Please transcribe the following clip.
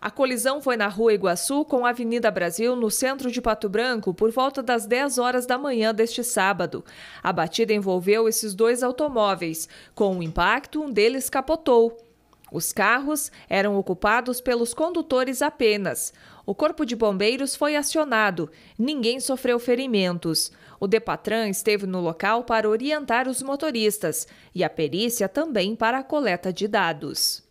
A colisão foi na Rua Iguaçu com a Avenida Brasil, no centro de Pato Branco, por volta das 10 horas da manhã deste sábado. A batida envolveu esses dois automóveis. Com o um impacto, um deles capotou. Os carros eram ocupados pelos condutores apenas. O Corpo de Bombeiros foi acionado. Ninguém sofreu ferimentos. O Depatran esteve no local para orientar os motoristas e a perícia também para a coleta de dados.